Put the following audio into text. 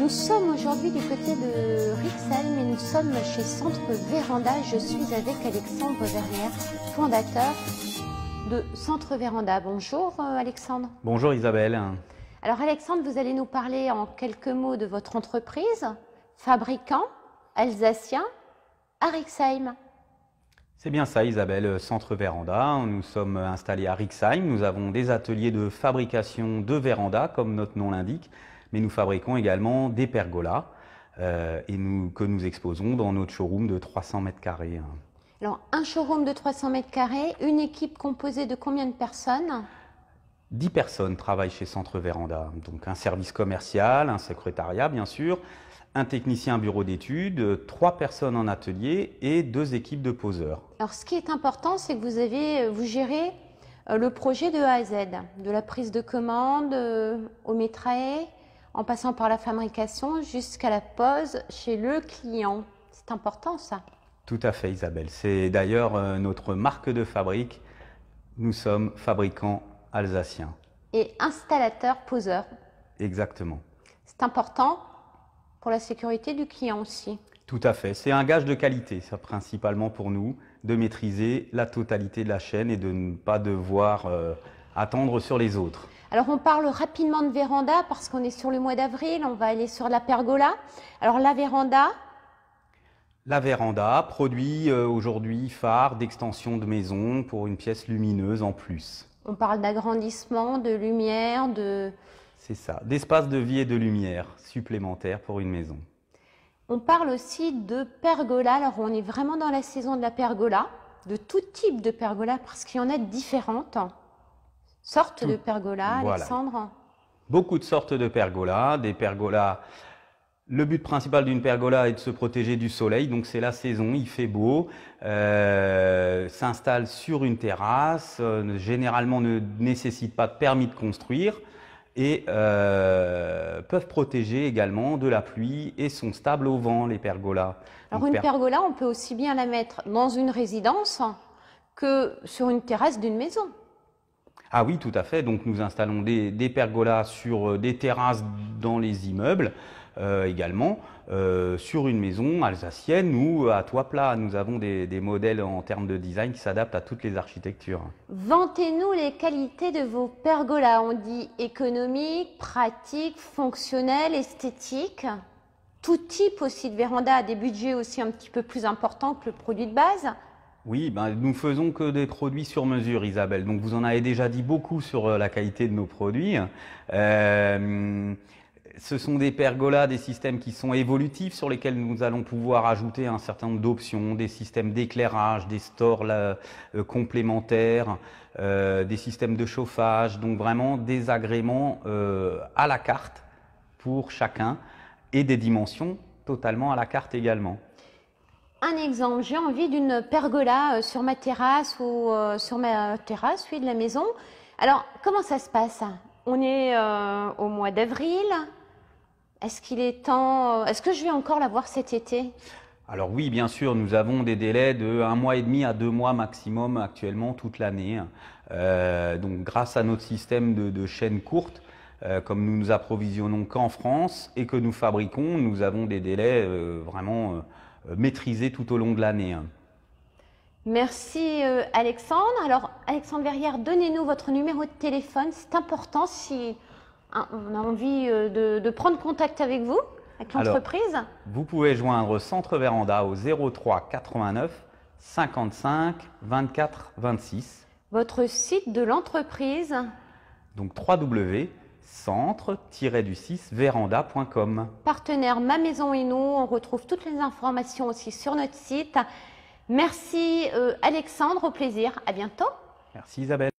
Nous sommes aujourd'hui du côté de Rixheim et nous sommes chez Centre Véranda. Je suis avec Alexandre Vernière, fondateur de Centre Véranda. Bonjour euh, Alexandre. Bonjour Isabelle. Alors Alexandre, vous allez nous parler en quelques mots de votre entreprise, fabricant alsacien à Rixheim. C'est bien ça Isabelle, Centre Véranda. Nous sommes installés à Rixheim. Nous avons des ateliers de fabrication de véranda, comme notre nom l'indique mais nous fabriquons également des pergolas euh, et nous, que nous exposons dans notre showroom de 300 mètres carrés. Alors, un showroom de 300 mètres carrés, une équipe composée de combien de personnes 10 personnes travaillent chez Centre Véranda. Donc, un service commercial, un secrétariat, bien sûr, un technicien bureau d'études, trois personnes en atelier et deux équipes de poseurs. Alors, ce qui est important, c'est que vous, avez, vous gérez euh, le projet de A à Z, de la prise de commande euh, au métraé en passant par la fabrication jusqu'à la pose chez le client. C'est important ça. Tout à fait Isabelle. C'est d'ailleurs euh, notre marque de fabrique. Nous sommes fabricants alsaciens. Et installateurs poseurs. Exactement. C'est important pour la sécurité du client aussi. Tout à fait. C'est un gage de qualité, ça principalement pour nous, de maîtriser la totalité de la chaîne et de ne pas devoir... Euh, attendre sur les autres. Alors on parle rapidement de véranda parce qu'on est sur le mois d'avril, on va aller sur la pergola. Alors la véranda La véranda, produit euh, aujourd'hui phare d'extension de maison pour une pièce lumineuse en plus. On parle d'agrandissement, de lumière, de... C'est ça, d'espace de vie et de lumière supplémentaire pour une maison. On parle aussi de pergola, alors on est vraiment dans la saison de la pergola, de tout type de pergola parce qu'il y en a différentes. Sortes de pergolas, Alexandre Beaucoup de sortes de pergolas, des pergolas. Le but principal d'une pergola est de se protéger du soleil, donc c'est la saison, il fait beau, euh, s'installe sur une terrasse, euh, généralement ne nécessite pas de permis de construire et euh, peuvent protéger également de la pluie et sont stables au vent, les pergolas. Alors une pergola, on peut aussi bien la mettre dans une résidence que sur une terrasse d'une maison. Ah oui, tout à fait. Donc nous installons des, pergolas sur euh, des terrasses dans les immeubles. Euh, également euh, sur une maison alsacienne ou à toit plat. Nous avons des, modèles en termes de design qui s'adaptent à toutes les architectures. Vantez-nous les qualités de vos pergolas. On dit économique, pratique, fonctionnelles, esthétique. Tout type aussi de véranda a des budgets aussi un petit peu plus importants que le produit de base. Oui, ben, nous faisons que des produits sur mesure, Isabelle. Donc vous en avez déjà dit beaucoup sur euh, la qualité de nos produits. Euh, ce sont des pergolas, des systèmes qui sont évolutifs sur lesquels nous allons pouvoir ajouter un certain nombre d'options, des systèmes d'éclairage, des stores euh, complémentaires, des systèmes de chauffage, donc vraiment des agréments à la carte pour chacun et des dimensions totalement à la carte également un exemple, j'ai envie d'une pergola euh, sur ma terrasse ou euh, sur ma terrasse, oui, de la maison. Alors, comment ça se passe On est euh, au mois d'avril. Est-ce qu'il est temps Est-ce que je vais encore la voir cet été Alors oui, bien sûr, nous avons des délais de un mois et demi à deux mois maximum actuellement toute l'année. donc, grâce à notre système de, chaîne courte, comme nous nous approvisionnons qu'en France et que nous fabriquons, nous avons des délais vraiment euh, maîtriser tout au long de l'année. Hein. Merci euh, Alexandre. Alors Alexandre Verrière, donnez-nous votre numéro de téléphone. C'est important si on a envie euh, de, de, prendre contact avec vous, avec l'entreprise. Vous pouvez joindre Centre Véranda au 03 89 55 24 26. Votre site de l'entreprise Donc www centre-du-6-véranda.com. Partenaire Ma Maison et nous, on retrouve toutes les informations aussi sur notre site. Merci euh, Alexandre, au plaisir, à bientôt. Merci Isabelle.